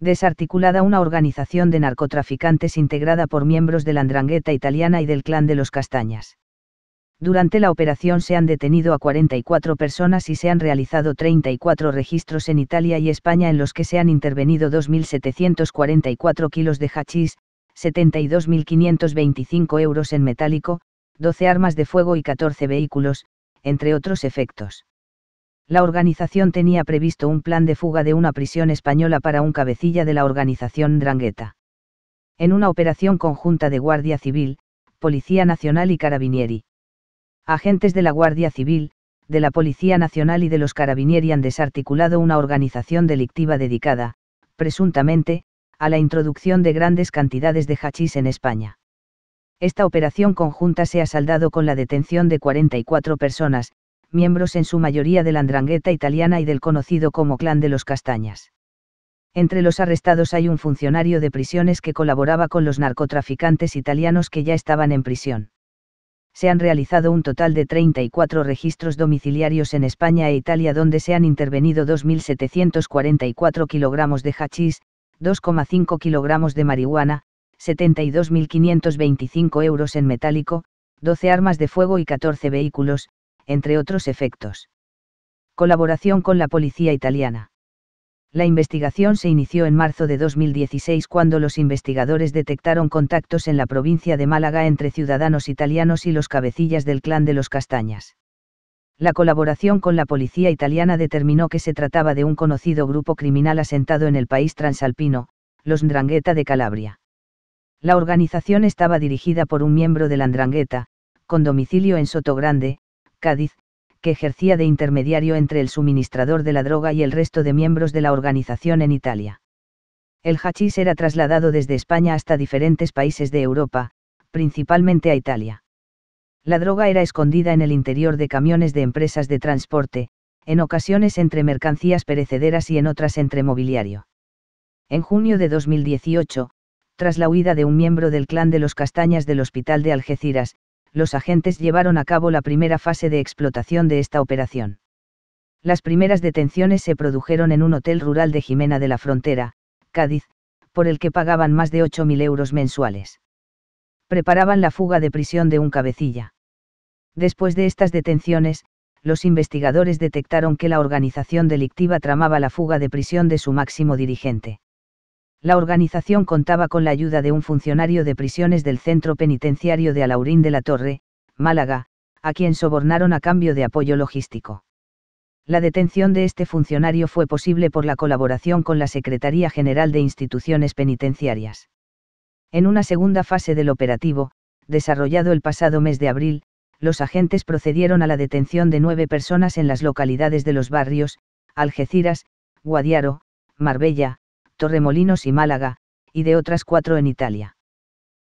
desarticulada una organización de narcotraficantes integrada por miembros de la Andrangheta italiana y del clan de los Castañas. Durante la operación se han detenido a 44 personas y se han realizado 34 registros en Italia y España en los que se han intervenido 2.744 kilos de hachís, 72.525 euros en metálico, 12 armas de fuego y 14 vehículos, entre otros efectos la organización tenía previsto un plan de fuga de una prisión española para un cabecilla de la organización Drangheta. En una operación conjunta de Guardia Civil, Policía Nacional y Carabinieri. Agentes de la Guardia Civil, de la Policía Nacional y de los Carabinieri han desarticulado una organización delictiva dedicada, presuntamente, a la introducción de grandes cantidades de hachís en España. Esta operación conjunta se ha saldado con la detención de 44 personas, miembros en su mayoría de la andrangueta italiana y del conocido como Clan de los Castañas. Entre los arrestados hay un funcionario de prisiones que colaboraba con los narcotraficantes italianos que ya estaban en prisión. Se han realizado un total de 34 registros domiciliarios en España e Italia donde se han intervenido 2.744 kilogramos de hachís, 2,5 kilogramos de marihuana, 72.525 euros en metálico, 12 armas de fuego y 14 vehículos, entre otros efectos. Colaboración con la policía italiana. La investigación se inició en marzo de 2016 cuando los investigadores detectaron contactos en la provincia de Málaga entre ciudadanos italianos y los cabecillas del clan de los castañas. La colaboración con la policía italiana determinó que se trataba de un conocido grupo criminal asentado en el país transalpino, los Ndrangheta de Calabria. La organización estaba dirigida por un miembro de la Ndrangheta, con domicilio en Sotogrande, Cádiz, que ejercía de intermediario entre el suministrador de la droga y el resto de miembros de la organización en Italia. El hachís era trasladado desde España hasta diferentes países de Europa, principalmente a Italia. La droga era escondida en el interior de camiones de empresas de transporte, en ocasiones entre mercancías perecederas y en otras entre mobiliario. En junio de 2018, tras la huida de un miembro del clan de los Castañas del Hospital de Algeciras, los agentes llevaron a cabo la primera fase de explotación de esta operación. Las primeras detenciones se produjeron en un hotel rural de Jimena de la Frontera, Cádiz, por el que pagaban más de 8.000 euros mensuales. Preparaban la fuga de prisión de un cabecilla. Después de estas detenciones, los investigadores detectaron que la organización delictiva tramaba la fuga de prisión de su máximo dirigente la organización contaba con la ayuda de un funcionario de prisiones del centro penitenciario de Alaurín de la Torre, Málaga, a quien sobornaron a cambio de apoyo logístico. La detención de este funcionario fue posible por la colaboración con la Secretaría General de Instituciones Penitenciarias. En una segunda fase del operativo, desarrollado el pasado mes de abril, los agentes procedieron a la detención de nueve personas en las localidades de los barrios, Algeciras, Guadiaro, Marbella, Torremolinos y Málaga, y de otras cuatro en Italia.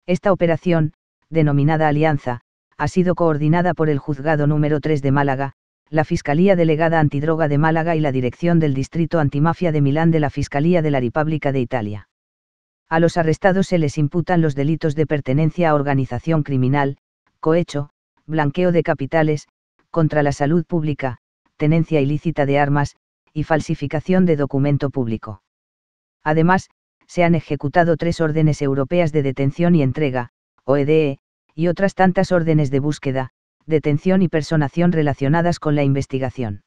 Esta operación, denominada Alianza, ha sido coordinada por el Juzgado número 3 de Málaga, la Fiscalía Delegada Antidroga de Málaga y la Dirección del Distrito Antimafia de Milán de la Fiscalía de la República de Italia. A los arrestados se les imputan los delitos de pertenencia a organización criminal, cohecho, blanqueo de capitales, contra la salud pública, tenencia ilícita de armas, y falsificación de documento público. Además, se han ejecutado tres órdenes europeas de detención y entrega, OEDE, e, y otras tantas órdenes de búsqueda, detención y personación relacionadas con la investigación.